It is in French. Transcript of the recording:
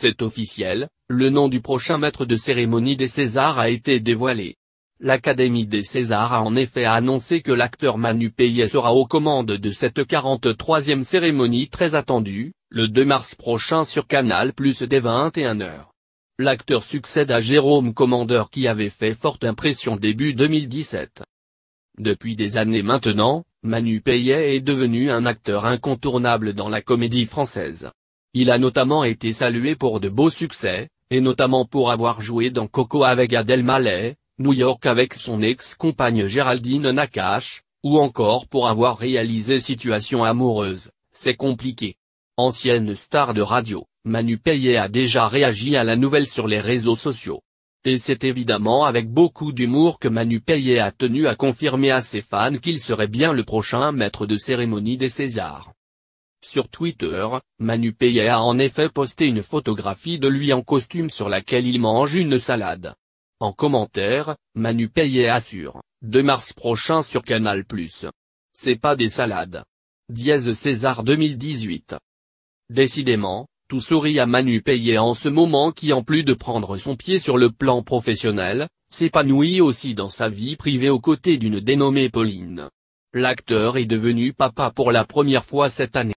C'est officiel, le nom du prochain maître de cérémonie des Césars a été dévoilé. L'Académie des Césars a en effet annoncé que l'acteur Manu Payet sera aux commandes de cette 43e cérémonie très attendue, le 2 mars prochain sur Canal Plus des 21h. L'acteur succède à Jérôme Commandeur qui avait fait forte impression début 2017. Depuis des années maintenant, Manu Payet est devenu un acteur incontournable dans la comédie française. Il a notamment été salué pour de beaux succès, et notamment pour avoir joué dans Coco avec Adèle Mallet, New York avec son ex-compagne Géraldine Nakache, ou encore pour avoir réalisé Situation amoureuse, c'est compliqué. Ancienne star de radio, Manu Payet a déjà réagi à la nouvelle sur les réseaux sociaux. Et c'est évidemment avec beaucoup d'humour que Manu Payet a tenu à confirmer à ses fans qu'il serait bien le prochain maître de cérémonie des Césars. Sur Twitter, Manu Payet a en effet posté une photographie de lui en costume sur laquelle il mange une salade. En commentaire, Manu Payet assure, 2 mars prochain sur Canal+. C'est pas des salades. Dièse César 2018. Décidément, tout sourit à Manu Payet en ce moment qui en plus de prendre son pied sur le plan professionnel, s'épanouit aussi dans sa vie privée aux côtés d'une dénommée Pauline. L'acteur est devenu papa pour la première fois cette année.